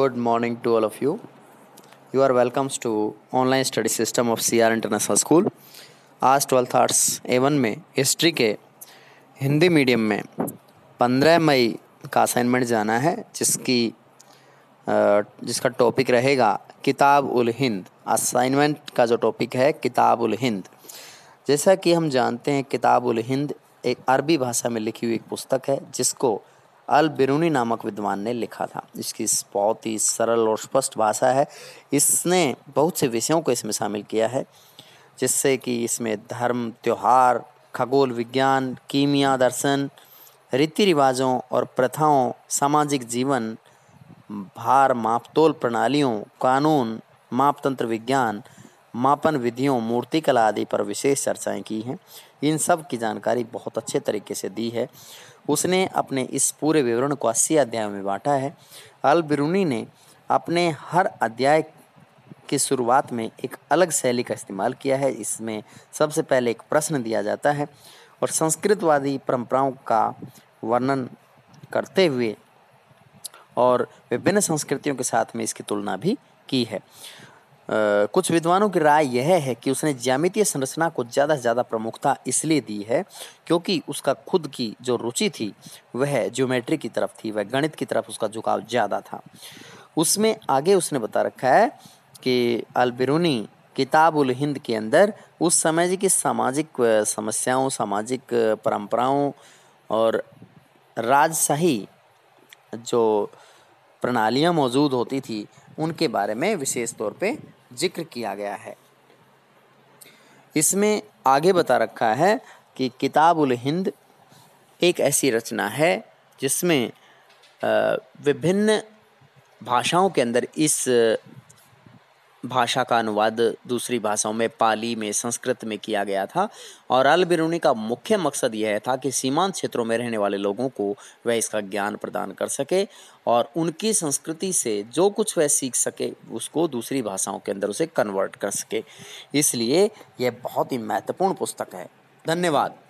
Good morning to all of you. You are welcomes to online study system of C R international school आज twelfth arts A one में history के Hindi medium में पंद्रह मई का assignment जाना है जिसकी जिसका टॉपिक रहेगा किताब उल हिंद असाइनमेंट का जो टॉपिक है किताब उल हिंद जैसा कि हम जानते हैं किताब उल हिंद एक अरबी भाषा में लिखी हुई एक पुस्तक है जिसको अल बिरूनी नामक विद्वान ने लिखा था इसकी बहुत ही सरल और स्पष्ट भाषा है इसने बहुत से विषयों को इसमें शामिल किया है जिससे कि इसमें धर्म त्यौहार खगोल विज्ञान कीमिया दर्शन रीति रिवाजों और प्रथाओं सामाजिक जीवन भार मापतोल प्रणालियों कानून मापतंत्र विज्ञान मापन विधियों मूर्तिकला आदि पर विशेष चर्चाएं की हैं इन सब की जानकारी बहुत अच्छे तरीके से दी है उसने अपने इस पूरे विवरण को अस्सी अध्याय में बांटा है अल बिरूनी ने अपने हर अध्याय की शुरुआत में एक अलग शैली का इस्तेमाल किया है इसमें सबसे पहले एक प्रश्न दिया जाता है और संस्कृतवादी परंपराओं का वर्णन करते हुए और विभिन्न संस्कृतियों के साथ में इसकी तुलना भी की है कुछ विद्वानों की राय यह है कि उसने ज्यामितीय संरचना को ज़्यादा से ज़्यादा प्रमुखता इसलिए दी है क्योंकि उसका खुद की जो रुचि थी वह ज्योमेट्री की तरफ थी वह गणित की तरफ उसका झुकाव ज़्यादा था उसमें आगे उसने बता रखा है कि अलबिरूनी किताबुल हिंद के अंदर उस समय की सामाजिक समस्याओं सामाजिक परंपराओं और राजशाही जो प्रणालियाँ मौजूद होती थी उनके बारे में विशेष तौर पे जिक्र किया गया है इसमें आगे बता रखा है कि किताबुल हिंद एक ऐसी रचना है जिसमें विभिन्न भाषाओं के अंदर इस भाषा का अनुवाद दूसरी भाषाओं में पाली में संस्कृत में किया गया था और अल बिरूनी का मुख्य मकसद यह था कि सीमांत क्षेत्रों में रहने वाले लोगों को वह इसका ज्ञान प्रदान कर सके और उनकी संस्कृति से जो कुछ वह सीख सके उसको दूसरी भाषाओं के अंदर उसे कन्वर्ट कर सके इसलिए यह बहुत ही महत्वपूर्ण पुस्तक है धन्यवाद